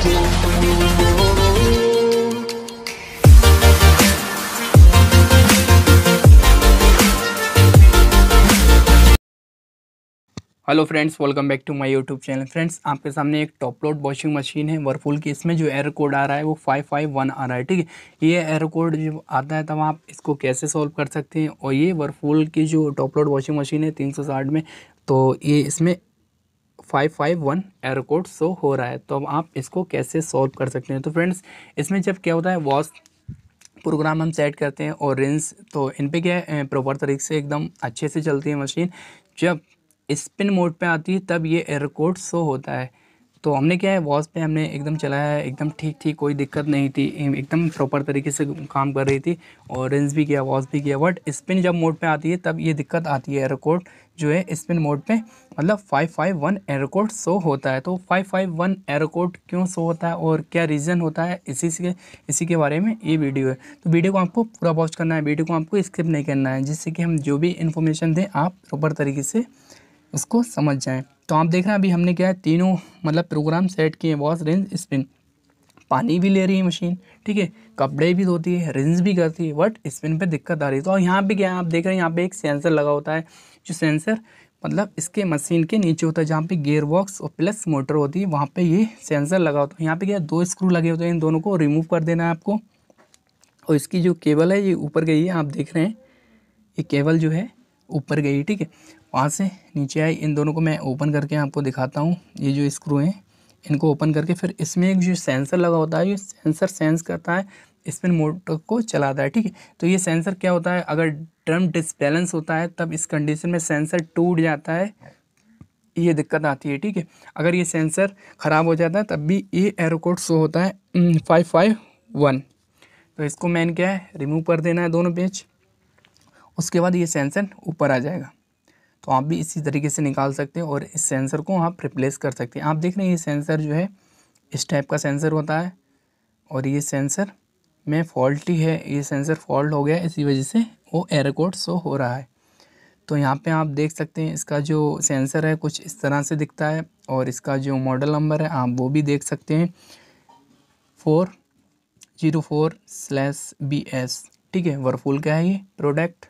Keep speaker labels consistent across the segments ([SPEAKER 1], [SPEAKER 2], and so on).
[SPEAKER 1] hello friends welcome back to my YouTube channel friends आपके सामने एक टॉप लोड वॉशिंग मशीन है वर्फुल की इसमें जो एयर कोड आ रहा है वो फाइव फाइव वन आ रहा है ठीक है ये एयर कोड जब आता है तब आप इसको कैसे सॉल्व कर सकते हैं और ये वर्फुल की जो टॉप लोड वॉशिंग मशीन है तीन सौ साठ में तो ये इसमें five five one error code show हो रहा है तो अब आप इसको कैसे सॉल्व कर सकते हैं तो फ्रेंड्स इसमें जब क्या होता है वॉस प्रोग्राम हम सेट करते हैं और रिंस तो इन पर क्या है प्रॉपर तरीके से एकदम अच्छे से चलती है मशीन जब स्पिन मोड पे आती है तब ये एयर कोड शो होता है तो हमने क्या है वॉच पे हमने एकदम चलाया है एकदम ठीक थी कोई दिक्कत नहीं थी एकदम प्रॉपर तरीके से काम कर रही थी और रेंज भी किया वॉच भी किया बट स्पिन जब मोड पे आती है तब ये दिक्कत आती है एयरकोड जो है स्पिन मोड पे मतलब five five one error code show होता है तो फाइव फाइव वन एयरकोड क्यों शो होता है और क्या रीज़न होता है इसी के इसी के बारे में ये वीडियो है तो वीडियो को आपको पूरा वॉच करना है वीडियो को आपको स्किप नहीं करना है जिससे कि हम जो भी इन्फॉर्मेशन दें आप प्रॉपर तरीके से उसको समझ जाएँ तो आप देख रहे हैं अभी हमने क्या है तीनों मतलब प्रोग्राम सेट किए हैं वॉश रिंस स्पिन पानी भी ले रही है मशीन ठीक है कपड़े भी धोती है रिंस भी करती है बट स्पिन पे दिक्कत आ रही है तो यहाँ पे क्या है आप देख रहे हैं यहाँ पे एक सेंसर लगा होता है जो सेंसर मतलब इसके मशीन के नीचे होता है जहाँ पे गेयर बॉक्स और प्लस मोटर होती है वहाँ पे ये सेंसर लगा होता है यहाँ पे क्या दो स्क्रू लगे होते हैं इन दोनों को रिमूव कर देना है आपको और इसकी जो केबल है ये ऊपर गई है आप देख रहे हैं ये केबल जो है ऊपर गई ठीक है वहाँ से नीचे आई इन दोनों को मैं ओपन करके आपको दिखाता हूँ ये जो स्क्रू हैं इनको ओपन करके फिर इसमें एक जो सेंसर लगा होता है ये सेंसर सेंस करता है स्पिन मोटर को चलाता है ठीक है तो ये सेंसर क्या होता है अगर ड्रम डिसबैलेंस होता है तब इस कंडीशन में सेंसर टूट जाता है ये दिक्कत आती है ठीक है अगर ये सेंसर ख़राब हो जाता है तब भी ये एरोकोड शो होता है फाइव फाइव वन तो इसको मैंने क्या है रिमूव कर देना है दोनों पेज उसके बाद ये सेंसर ऊपर आ जाएगा तो आप भी इसी तरीके से निकाल सकते हैं और इस सेंसर को आप रिप्लेस कर सकते हैं आप देख रहे हैं ये सेंसर जो है इस टाइप का सेंसर होता है और ये सेंसर में फॉल्टी है ये सेंसर फॉल्ट हो गया इसी वजह से वो एयर कोड शो हो रहा है तो यहाँ पे आप देख सकते हैं इसका जो सेंसर है कुछ इस तरह से दिखता है और इसका जो मॉडल नंबर है आप वो भी देख सकते हैं four zero four slash B S ठीक है वर्फुल का है ये प्रोडक्ट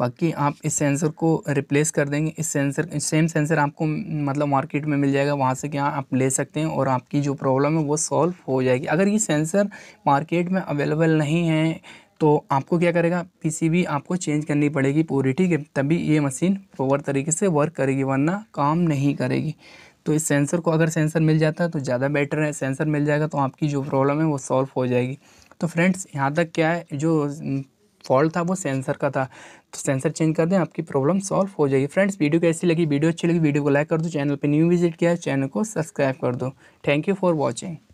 [SPEAKER 1] बाकी आप इस सेंसर को रिप्लेस कर देंगे इस सेंसर सेम सेंसर आपको मतलब मार्केट में मिल जाएगा वहाँ से क्या आप ले सकते हैं और आपकी जो प्रॉब्लम है वो सॉल्व हो जाएगी अगर ये सेंसर मार्केट में अवेलेबल नहीं है तो आपको क्या करेगा पीसीबी आपको चेंज करनी पड़ेगी पूरी ठीक है तभी ये मशीन प्रॉपर तरीके से वर्क करेगी वरना काम नहीं करेगी तो इस सेंसर को अगर सेंसर मिल जाता है तो ज़्यादा बेटर है सेंसर मिल जाएगा तो आपकी जो प्रॉब्लम है वो सॉल्व हो जाएगी तो फ्रेंड्स यहाँ तक क्या है जो फॉल्ट था वो सेंसर का था तो सेंसर चेंज कर दें आपकी प्रॉब्लम सॉल्व हो जाएगी फ्रेंड्स वीडियो कैसी लगी वीडियो अच्छी लगी वीडियो को लाइक कर दो चैनल पर न्यू विजिट किया चैनल को सब्सक्राइब कर दो थैंक यू फॉर वॉचिंग